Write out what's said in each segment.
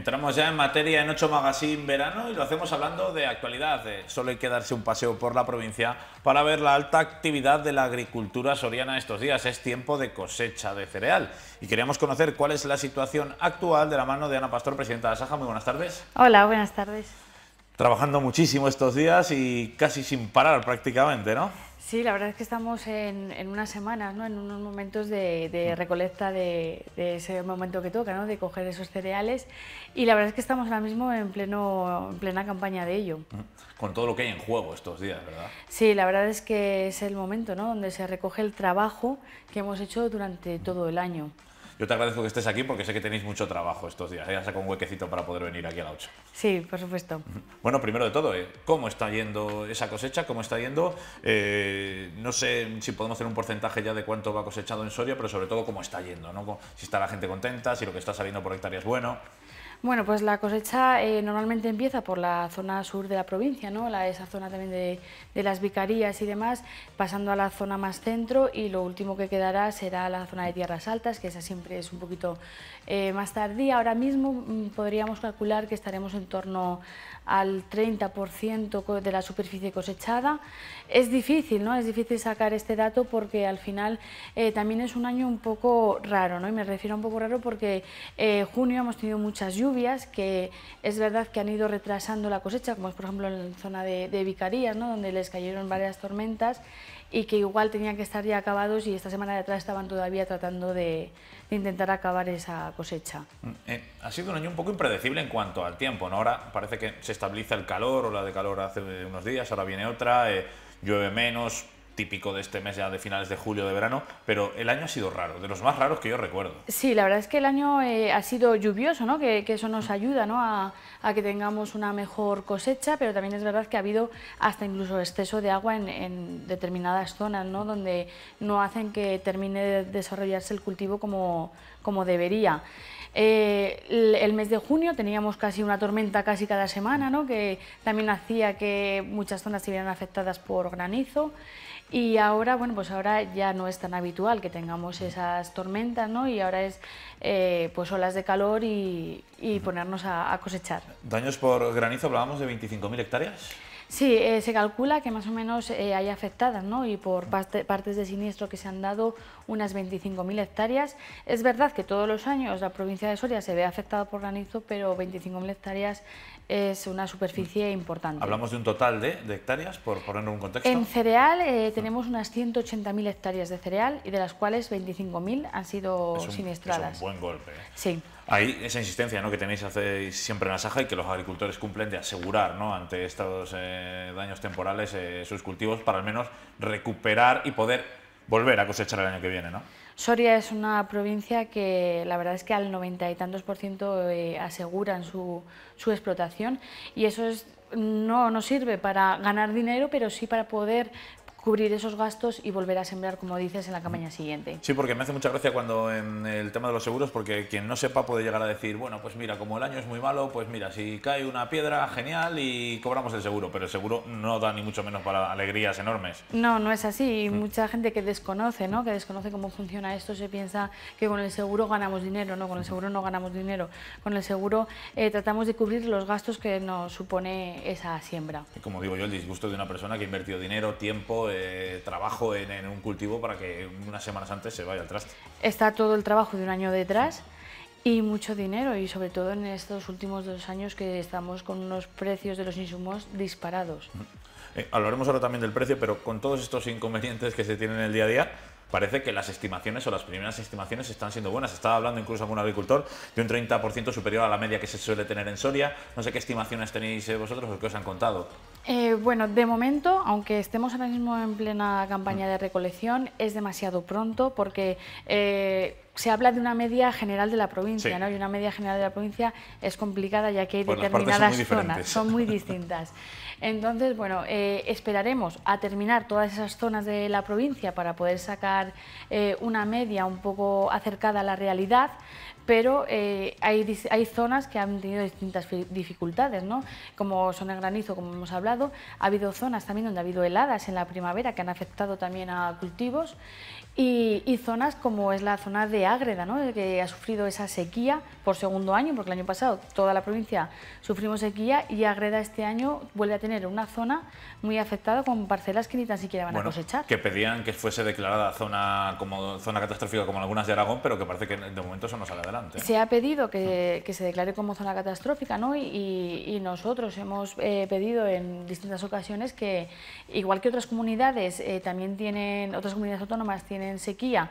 Entramos ya en materia en 8 Magazine Verano y lo hacemos hablando de actualidad. solo hay que darse un paseo por la provincia para ver la alta actividad de la agricultura soriana estos días. Es tiempo de cosecha de cereal y queríamos conocer cuál es la situación actual de la mano de Ana Pastor, presidenta de Saja. Muy buenas tardes. Hola, buenas tardes trabajando muchísimo estos días y casi sin parar prácticamente, ¿no? Sí, la verdad es que estamos en, unas semanas, ¿no? en unos momentos de, mm. recolecta de, ese momento que toca, de coger esos cereales y la verdad es que estamos ahora mismo en, pleno, plena campaña de ello. Mm. Con todo lo que hay en juego estos días, ¿verdad? Sí, la verdad es que es el momento ¿no? donde se recoge el trabajo que hemos hecho durante todo el año. Yo te agradezco que estés aquí porque sé que tenéis mucho trabajo estos días. ¿eh? Ya saco un huequecito para poder venir aquí a la 8. Sí, por supuesto. Bueno, primero de todo, ¿eh? ¿cómo está yendo esa cosecha? ¿Cómo está yendo? Eh, no sé si podemos hacer un porcentaje ya de cuánto va cosechado en Soria, pero sobre todo cómo está yendo, ¿no? Si está la gente contenta, si lo que está saliendo por hectárea es bueno. Bueno, pues la cosecha eh, normalmente empieza por la zona sur de la provincia, ¿no? La, esa zona también de, las vicarías y demás, pasando a la zona más centro y lo último que quedará será la zona de tierras altas, que esa siempre es un poquito eh, más tardía. Ahora mismo mm, podríamos calcular que estaremos en torno al 30% de la superficie cosechada. Es difícil, ¿no? Es difícil sacar este dato porque al final eh, también es un año un poco raro, ¿no? Y me refiero a un poco raro porque eh, junio hemos tenido muchas lluvias que es verdad que han ido retrasando la cosecha, como es por ejemplo en la zona de, de Vicarías, ¿no? Donde les cayeron varias tormentas y que igual tenían que estar ya acabados y esta semana de atrás estaban todavía tratando de, intentar acabar esa cosecha. Mm, eh, ha sido un año un poco impredecible en cuanto al tiempo, Ahora parece que se estabiliza el calor, o la de calor hace unos días, ahora viene otra, eh, llueve menos, típico de este mes ya de finales de julio, de verano, pero el año ha sido raro, de los más raros que yo recuerdo. Sí, la verdad es que el año eh, ha sido lluvioso, ¿no? que, eso nos ayuda ¿no? a, que tengamos una mejor cosecha, pero también es verdad que ha habido hasta incluso exceso de agua en, determinadas zonas, ¿no? donde no hacen que termine de desarrollarse el cultivo como, como debería. Eh, el, mes de junio teníamos casi una tormenta casi cada semana, ¿no? que también hacía que muchas zonas se vieran afectadas por granizo. Y ahora, bueno, pues ahora ya no es tan habitual que tengamos esas tormentas, ¿no? Y ahora es eh, pues olas de calor y, y ponernos a, a, cosechar. ¿Daños por granizo? Hablábamos de 25.000 hectáreas. Sí, eh, se calcula que más o menos eh, hay afectadas, ¿no? Y por partes de siniestro que se han dado unas 25.000 hectáreas. Es verdad que todos los años la provincia de Soria se ve afectada por granizo, pero 25.000 hectáreas es una superficie mm. importante. Hablamos de un total de, hectáreas, por poner un contexto. En cereal eh, tenemos unas 180.000 hectáreas de cereal y de las cuales 25.000 han sido siniestradas. Es un buen golpe. Sí. Hay esa insistencia ¿no? que tenéis hacéis siempre en la Saja y que los agricultores cumplen de asegurar ante estos eh, daños temporales eh, sus cultivos para al menos recuperar y poder volver a cosechar el año que viene. ¿no? Soria es una provincia que la verdad es que al noventa y tantos por ciento eh, aseguran su, su explotación y eso es no nos sirve para ganar dinero, pero sí para poder cubrir esos gastos y volver a sembrar, como dices, en la campaña siguiente. Sí, porque me hace mucha gracia cuando en el tema de los seguros, porque quien no sepa puede llegar a decir, bueno, pues mira, como el año es muy malo, pues mira, si cae una piedra, genial y cobramos el seguro, pero el seguro no da ni mucho menos para alegrías enormes. No, no es así. Mucha gente que desconoce, ¿no? Que desconoce cómo funciona esto, se piensa que con el seguro ganamos dinero, no, con el seguro no ganamos dinero. Con el seguro eh, tratamos de cubrir los gastos que nos supone esa siembra. Y como digo yo, el disgusto de una persona que ha invertido dinero, tiempo, trabajo en, un cultivo para que unas semanas antes se vaya al traste. Está todo el trabajo de un año detrás y mucho dinero, y sobre todo en estos últimos dos años que estamos con unos precios de los insumos disparados. Eh, hablaremos ahora también del precio, pero con todos estos inconvenientes que se tienen en el día a día, parece que las estimaciones o las primeras estimaciones están siendo buenas. Estaba hablando incluso algún agricultor de un 30% superior a la media que se suele tener en Soria. No sé qué estimaciones tenéis eh, vosotros o qué os han contado. Eh, bueno, de momento, aunque estemos ahora mismo en plena campaña de recolección, es demasiado pronto porque... Eh, se habla de una media general de la provincia, ¿no? Y una media general de la provincia es complicada ya que hay determinadas zonas, son muy distintas. Entonces, bueno, eh, esperaremos a terminar todas esas zonas de la provincia para poder sacar eh, una media un poco acercada a la realidad, pero eh, hay, zonas que han tenido distintas dificultades, ¿no? como son el granizo, como hemos hablado, ha habido zonas también donde ha habido heladas en la primavera que han afectado también a cultivos y, zonas como es la zona de Ágreda, que ha sufrido esa sequía por segundo año, porque el año pasado toda la provincia sufrimos sequía y Ágreda este año vuelve a tener una zona muy afectada con parcelas que ni tan siquiera van a cosechar. Que pedían que fuese declarada zona, como, zona catastrófica como algunas de Aragón, pero que parece que de momento eso no sale adelante. Se ha pedido que, se declare como zona catastrófica, ¿no? Y, nosotros hemos eh, pedido en distintas ocasiones que, igual que otras comunidades eh, también tienen, otras comunidades autónomas tienen sequía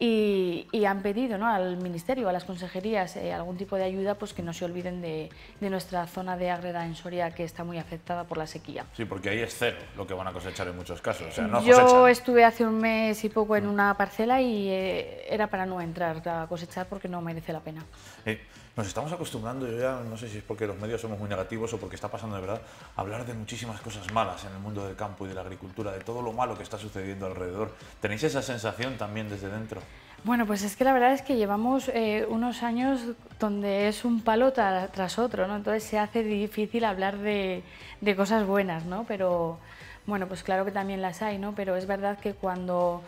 y, han pedido al Ministerio, a las consejerías, eh, algún tipo de ayuda, pues que no se olviden de, nuestra zona de Ágreda en Soria, que está muy afectada por la sequía. Sí, porque ahí es cero lo que van a cosechar en muchos casos. Yo estuve hace un mes y poco en mm. una parcela y eh, era para no entrar a cosechar porque no merece la pena. Eh, nos estamos acostumbrando, yo ya no sé si es porque los medios somos muy negativos o porque está pasando de verdad, a hablar de muchísimas cosas malas en el mundo del campo y de la agricultura, de todo lo malo que está sucediendo alrededor. ¿Tenéis esa sensación también desde dentro? Bueno, pues es que la verdad es que llevamos eh, unos años donde es un palo tras otro, ¿no? Entonces se hace difícil hablar de, de cosas buenas, ¿no? Pero bueno, pues claro que también las hay, ¿no? Pero es verdad que cuando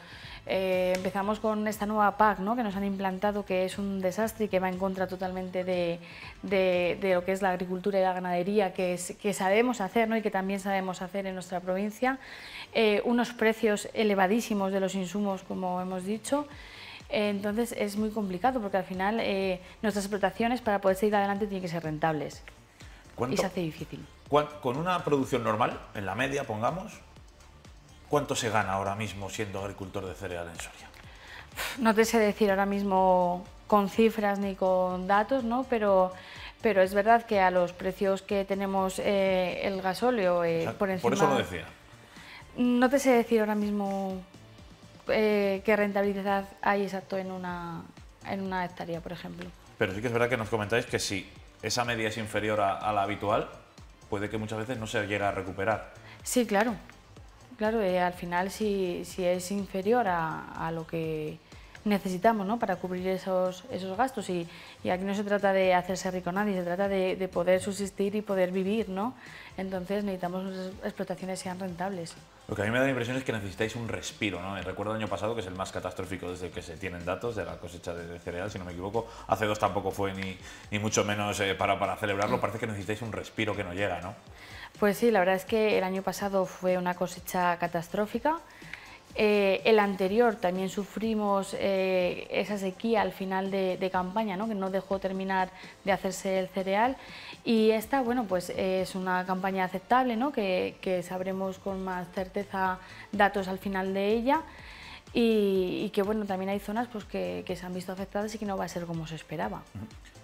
eh, empezamos con esta nueva PAC ¿no? que nos han implantado, que es un desastre y que va en contra totalmente de, de, lo que es la agricultura y la ganadería que, es, que sabemos hacer ¿no? y que también sabemos hacer en nuestra provincia. Eh, unos precios elevadísimos de los insumos, como hemos dicho. Eh, entonces es muy complicado porque al final nuestras explotaciones para poder seguir adelante tienen que ser rentables. Y se hace difícil. Con una producción normal, en la media, pongamos, ¿Cuánto se gana ahora mismo siendo agricultor de cereal en Soria? No te sé decir ahora mismo con cifras ni con datos, ¿no? pero, pero es verdad que a los precios que tenemos eh, el gasóleo eh, por encima... Por eso lo decía. No te sé decir ahora mismo eh, qué rentabilidad hay exacto en una, en una hectárea, por ejemplo. Pero sí que es verdad que nos comentáis que si esa media es inferior a, a la habitual, puede que muchas veces no se llegue a recuperar. Sí, claro. Claro, eh, al final si, es inferior a, lo que necesitamos ¿no? para cubrir esos, gastos y, aquí no se trata de hacerse rico nadie, se trata de, poder subsistir y poder vivir, ¿no? Entonces necesitamos que explotaciones sean rentables. Lo que a mí me da la impresión es que necesitáis un respiro, ¿no? Recuerdo el año pasado, que es el más catastrófico desde que se tienen datos de la cosecha de cereal, si no me equivoco. Hace dos tampoco fue ni, mucho menos eh, para, celebrarlo. Parece que necesitáis un respiro que no llega, ¿no? Pues sí, la verdad es que el año pasado fue una cosecha catastrófica. Eh, el anterior también sufrimos eh, esa sequía al final de, campaña, ¿no? que no dejó terminar de hacerse el cereal. Y esta, bueno, pues es una campaña aceptable, ¿no? que, sabremos con más certeza datos al final de ella. Y, que bueno, también hay zonas pues, que, que, se han visto afectadas y que no va a ser como se esperaba.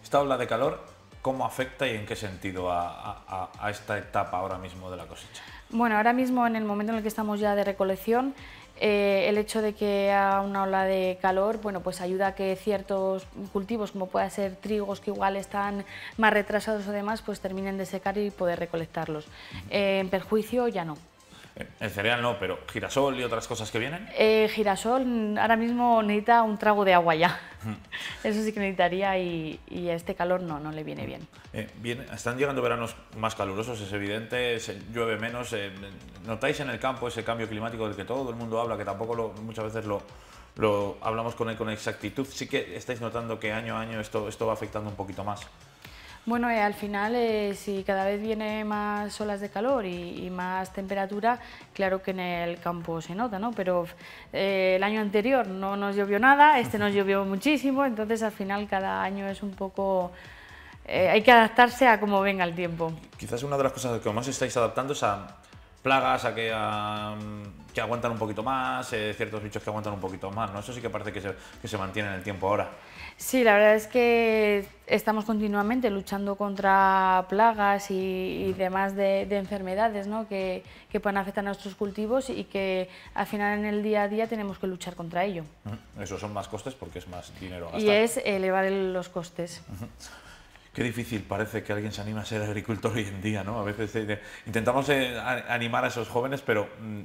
Esta ola de calor ¿Cómo afecta y en qué sentido a, esta etapa ahora mismo de la cosecha? Bueno, ahora mismo en el momento en el que estamos ya de recolección, eh, el hecho de que haya una ola de calor, bueno, pues ayuda a que ciertos cultivos, como pueda ser trigos que igual están más retrasados o demás, pues terminen de secar y poder recolectarlos. Eh, en perjuicio ya no. El cereal no, pero girasol y otras cosas que vienen. Eh, girasol ahora mismo necesita un trago de agua ya. Eso sí que necesitaría y, a este calor no, no le viene bien. bien. Eh, están llegando veranos más calurosos, es evidente, llueve menos. Eh, ¿Notáis en el campo ese cambio climático del que todo el mundo habla, que tampoco muchas veces lo, lo hablamos con con exactitud? Sí que estáis notando que año a año esto, esto va afectando un poquito más. Bueno, eh, al final, eh, si cada vez viene más olas de calor y, más temperatura, claro que en el campo se nota, ¿no? Pero eh, el año anterior no nos llovió nada, este nos llovió muchísimo, entonces al final cada año es un poco... hay que adaptarse a cómo venga el tiempo. Quizás una de las cosas que más estáis adaptando es a plagas, a que, aguantan un poquito más, ciertos bichos que aguantan un poquito más, ¿no? Eso sí que parece que se mantiene en el tiempo ahora. Sí, la verdad es que estamos continuamente luchando contra plagas y, demás de, enfermedades ¿no? que, que, pueden afectar a nuestros cultivos y que al final en el día a día tenemos que luchar contra ello. Esos son más costes porque es más dinero gastar. Y es elevar los costes. Qué difícil parece que alguien se anima a ser agricultor hoy en día, ¿no? A veces eh, intentamos eh, animar a esos jóvenes, pero mm,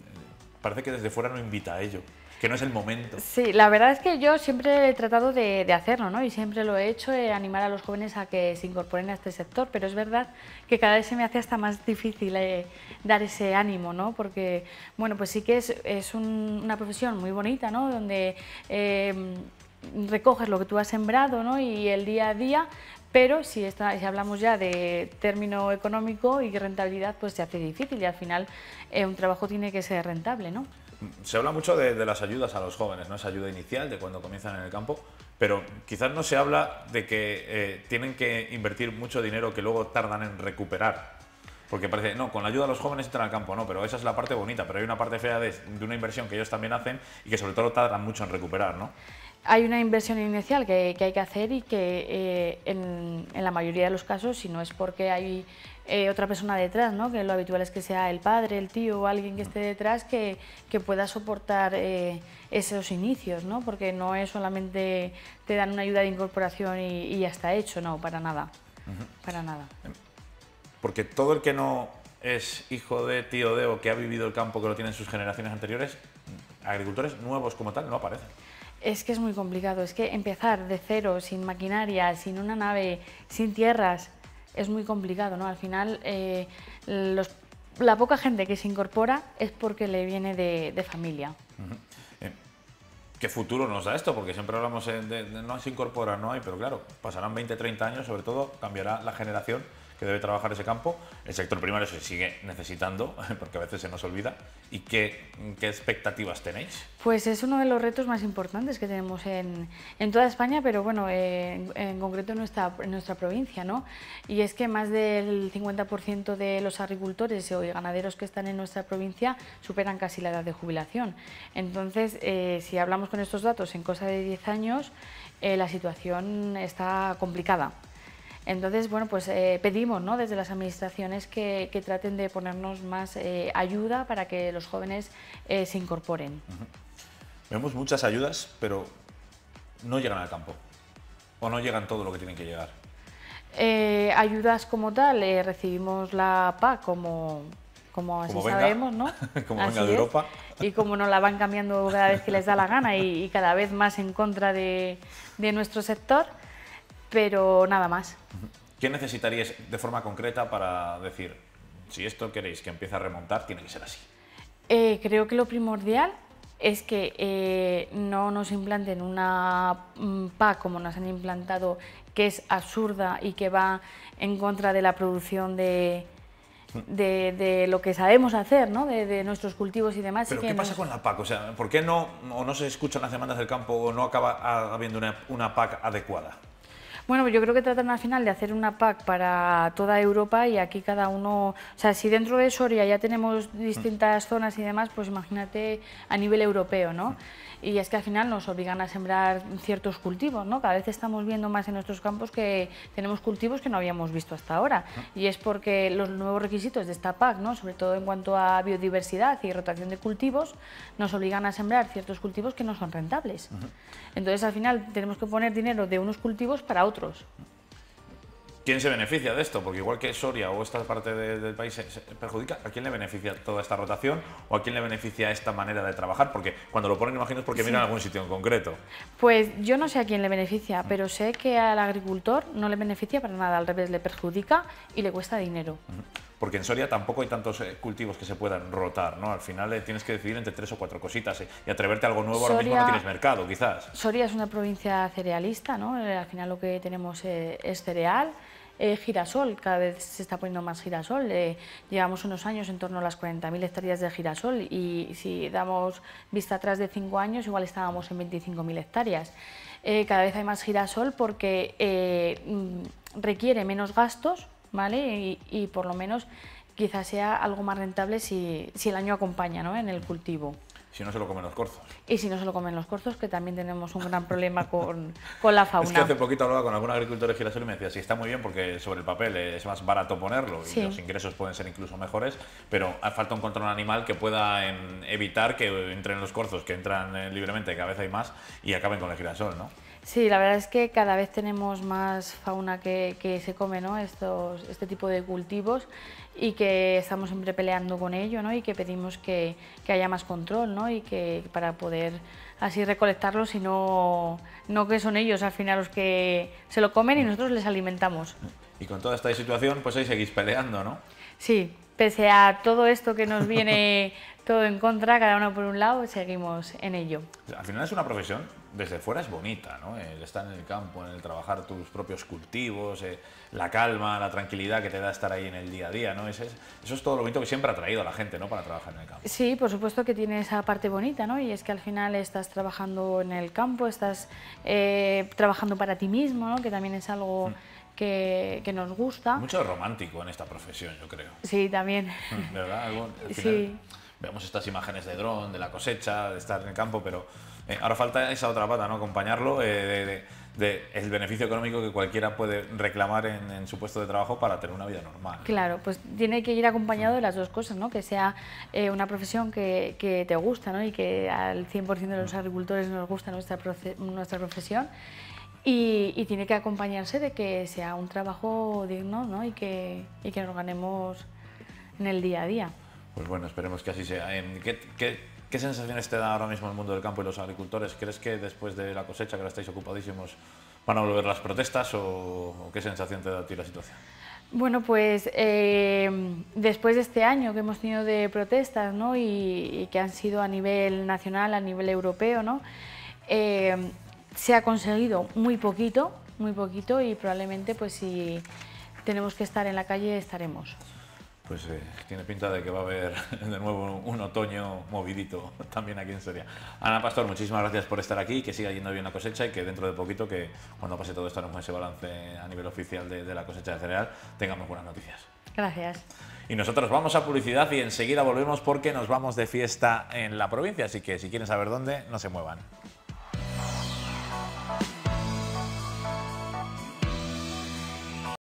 parece que desde fuera no invita a ello que no es el momento. Sí, la verdad es que yo siempre he tratado de, hacerlo, ¿no? Y siempre lo he hecho, animar a los jóvenes a que se incorporen a este sector, pero es verdad que cada vez se me hace hasta más difícil eh, dar ese ánimo, ¿no? Porque, bueno, pues sí que es, una profesión muy bonita, ¿no? Donde eh, recoges lo que tú has sembrado, ¿no? Y el día a día, pero si, si, hablamos ya de término económico y rentabilidad, pues se hace difícil y al final eh, un trabajo tiene que ser rentable, ¿no? se habla mucho de, las ayudas a los jóvenes, ¿no? Esa ayuda inicial de cuando comienzan en el campo, pero quizás no se habla de que eh, tienen que invertir mucho dinero que luego tardan en recuperar. Porque parece, no, con la ayuda de los jóvenes entran al campo, no, pero esa es la parte bonita, pero hay una parte fea de, una inversión que ellos también hacen y que sobre todo tardan mucho en recuperar, ¿no? Hay una inversión inicial que, hay que hacer y que eh, en, la mayoría de los casos, si no es porque hay eh, otra persona detrás, ¿no? que lo habitual es que sea el padre, el tío o alguien que esté detrás que, pueda soportar eh, esos inicios, ¿no? porque no es solamente te dan una ayuda de incorporación y, ya está hecho, no, para nada, para nada. Em, porque todo el que no es hijo de, tío de o que ha vivido el campo que lo tienen sus generaciones anteriores, agricultores nuevos como tal no aparecen. Es que es muy complicado, es que empezar de cero, sin maquinaria, sin una nave, sin tierras, es muy complicado, ¿no? Al final, eh, la poca gente que se incorpora es porque le viene de, familia. Eh, ¿Qué futuro nos da esto? Porque siempre hablamos de, de, no se incorpora, no hay, pero claro, pasarán 20, 30 años, sobre todo cambiará la generación que debe trabajar ese campo. El sector primario se sigue necesitando, porque a veces se nos olvida. ¿Y qué, expectativas tenéis? Pues es uno de los retos más importantes que tenemos en, toda España, pero bueno, eh, en, concreto en nuestra, provincia, ¿no? Y es que más del 50% de los agricultores y ganaderos que están en nuestra provincia superan casi la edad de jubilación. Entonces, eh, si hablamos con estos datos en cosa de 10 años, eh, la situación está complicada. Entonces, bueno, pues eh, pedimos ¿no? desde las administraciones que, que traten de ponernos más eh, ayuda para que los jóvenes eh, se incorporen. Vemos muchas ayudas, pero no llegan al campo o no llegan todo lo que tienen que llegar. ayudas como tal, recibimos la PAC como, como así sabemos, ¿no? como venga de Europa. Y como nos la van cambiando cada vez que les da la gana y, y cada vez más en contra de, de nuestro sector pero nada más. ¿Qué necesitaríais de forma concreta para decir, si esto queréis que empiece a remontar, tiene que ser así? Eh, creo que lo primordial es que eh, no nos implanten una mm, PAC como nos han implantado, que es absurda y que va en contra de la producción de, lo que sabemos hacer, ¿no? de, nuestros cultivos y demás. Pero ¿qué pasa con la PAC? O sea, ¿por qué no, o no se escuchan las demandas del campo o no acaba habiendo una, una PAC adecuada? Bueno, yo creo que tratan al final de hacer una PAC para toda Europa y aquí cada uno, o sea, si dentro de Soria ya tenemos distintas zonas y demás, pues imagínate a nivel europeo, ¿no? y es que al final nos obligan a sembrar ciertos cultivos, ¿no? Cada vez estamos viendo más en nuestros campos que tenemos cultivos que no habíamos visto hasta ahora y es porque los nuevos requisitos de esta PAC, ¿no? Sobre todo en cuanto a biodiversidad y rotación de cultivos, nos obligan a sembrar ciertos cultivos que no son rentables. Entonces al final tenemos que poner dinero de unos cultivos para otros. ¿Quién se beneficia de esto? Porque igual que Soria o esta parte del país se, perjudica, ¿a quién le beneficia toda esta rotación o a quién le beneficia esta manera de trabajar? Porque cuando lo ponen, imagino, es porque sí. miran algún sitio en concreto. Pues yo no sé a quién le beneficia, pero sé que al agricultor no le beneficia para nada, al revés, le perjudica y le cuesta dinero porque en Soria tampoco hay tantos eh, cultivos que se puedan rotar, ¿no? Al final eh, tienes que decidir entre tres o cuatro cositas eh, y atreverte a algo nuevo ahora mismo no tienes mercado, quizás. Soria es una provincia cerealista, ¿no? Al final lo que tenemos es cereal. girasol, cada vez se está poniendo más girasol. llevamos unos años en torno a las 40.000 hectáreas de girasol y si damos vista atrás de cinco años, igual estábamos en 25.000 hectáreas. cada vez hay más girasol porque mm, requiere menos gastos ¿vale? Y, por lo menos quizás sea algo más rentable si, el año acompaña ¿no? en el cultivo. Si no se lo comen los corzos. Y si no se lo comen los corzos, que también tenemos un gran problema con, la fauna. Es que hace poquito hablaba con algún agricultor de girasol y me decía, sí, está muy bien porque sobre el papel es más barato ponerlo y los ingresos pueden ser incluso mejores, pero falta un control animal que pueda evitar que entren los corzos, que entran eh, libremente de cabeza hay más, y acaben con el girasol, ¿no? Sí, la verdad es que cada vez tenemos más fauna que, se come ¿no? Estos, este tipo de cultivos y que estamos siempre peleando con ello ¿no? y que pedimos que, que haya más control ¿no? y que para poder así recolectarlo, y no, no que son ellos al final los que se lo comen y mm. nosotros les alimentamos. Y con toda esta situación pues ahí seguís peleando, ¿no? Sí, pese a todo esto que nos viene todo en contra, cada uno por un lado, seguimos en ello. Al final es una profesión desde fuera es bonita, ¿no? El estar en el campo, en el trabajar tus propios cultivos, eh, la calma, la tranquilidad que te da estar ahí en el día a día, ¿no? Eso es, eso todo lo bonito que siempre ha traído a la gente, ¿no? Para trabajar en el campo. Sí, por supuesto que tiene esa parte bonita, ¿no? Y es que al final estás trabajando en el campo, estás eh, trabajando para ti mismo, ¿no? Que también es algo... Mm. Que, nos gusta. Mucho romántico en esta profesión, yo creo. Sí, también. Mm, ¿Verdad? sí. Vemos estas imágenes de dron, de la cosecha, de estar en el campo, pero eh, ahora falta esa otra pata, ¿no? Acompañarlo eh, de, el beneficio económico que cualquiera puede reclamar en, su puesto de trabajo para tener una vida normal. Claro, pues tiene que ir acompañado de las dos cosas, ¿no? Que sea eh, una profesión que, te gusta, ¿no? Y que al 100% de los agricultores nos gusta nuestra, nuestra profesión. Y, tiene que acompañarse de que sea un trabajo digno ¿no? y, que, y que nos ganemos en el día a día. Pues bueno, esperemos que así sea. Em, ¿Qué, qué ¿Qué sensaciones te da ahora mismo el mundo del campo y los agricultores? ¿Crees que después de la cosecha, que ahora estáis ocupadísimos, van a volver las protestas o, qué sensación te da a ti la situación? Bueno, pues eh, después de este año que hemos tenido de protestas ¿no? y, que han sido a nivel nacional, a nivel europeo, ¿no? Eh, se ha conseguido muy poquito, muy poquito y probablemente pues si tenemos que estar en la calle estaremos pues eh, tiene pinta de que va a haber de nuevo un, otoño movidito también aquí en Seria. Ana Pastor, muchísimas gracias por estar aquí, que siga yendo bien la cosecha y que dentro de poquito, que cuando pase todo esto, ese balance a nivel oficial de, la cosecha de cereal, tengamos buenas noticias. Gracias. Y nosotros vamos a publicidad y enseguida volvemos porque nos vamos de fiesta en la provincia, así que si quieren saber dónde, no se muevan.